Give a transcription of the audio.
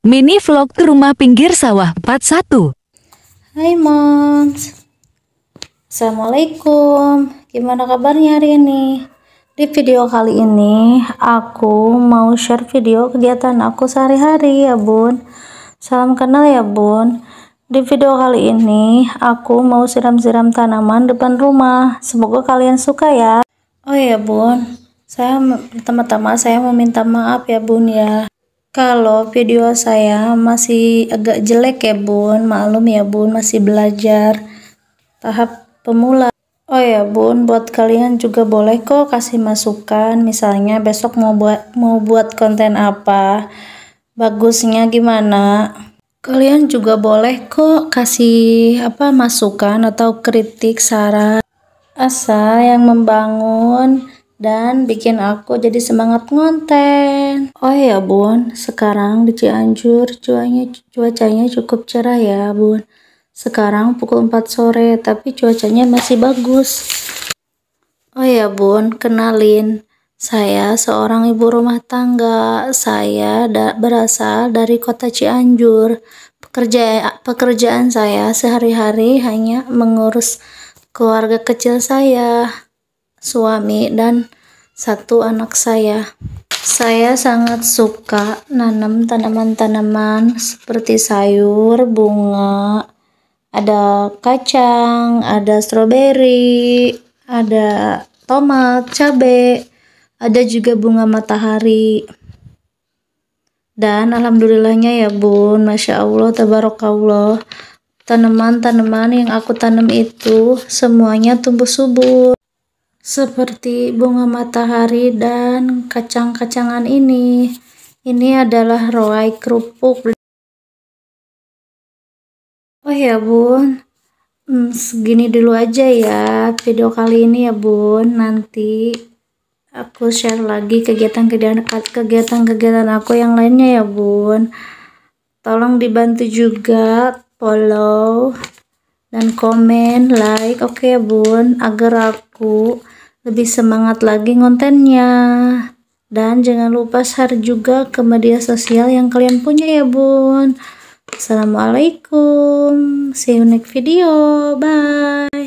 Mini vlog ke rumah pinggir sawah 41. Hai moms. Assalamualaikum. Gimana kabarnya hari ini? Di video kali ini aku mau share video kegiatan aku sehari-hari ya bun. Salam kenal ya bun. Di video kali ini aku mau siram-siram tanaman depan rumah. Semoga kalian suka ya. Oh ya bun, saya pertama-tama saya meminta maaf ya bun ya kalau video saya masih agak jelek ya bun, maklum ya bun masih belajar tahap pemula. Oh ya bun, buat kalian juga boleh kok kasih masukan, misalnya besok mau buat mau buat konten apa, bagusnya gimana. Kalian juga boleh kok kasih apa masukan atau kritik saran. Asa yang membangun dan bikin aku jadi semangat ngonten. Oh ya bun, sekarang di Cianjur cuacanya, cuacanya cukup cerah ya bun. Sekarang pukul 4 sore tapi cuacanya masih bagus. Oh ya bun, kenalin. Saya seorang ibu rumah tangga. Saya da berasal dari kota Cianjur. Pekerja pekerjaan saya sehari-hari hanya mengurus keluarga kecil saya, suami dan satu anak saya. Saya sangat suka nanam tanaman-tanaman seperti sayur, bunga, ada kacang, ada stroberi, ada tomat, cabai, ada juga bunga matahari. Dan alhamdulillahnya ya bun, Masya Allah, Tabarakallah, tanaman-tanaman yang aku tanam itu semuanya tumbuh subur seperti bunga matahari dan kacang-kacangan ini. Ini adalah roai kerupuk. Oh ya bun, hmm, segini dulu aja ya video kali ini ya bun. Nanti aku share lagi kegiatan-kegiatan aku yang lainnya ya bun. Tolong dibantu juga follow dan komen, like, oke okay, bun, agar aku lebih semangat lagi kontennya dan jangan lupa share juga ke media sosial yang kalian punya ya bun Assalamualaikum see you next video bye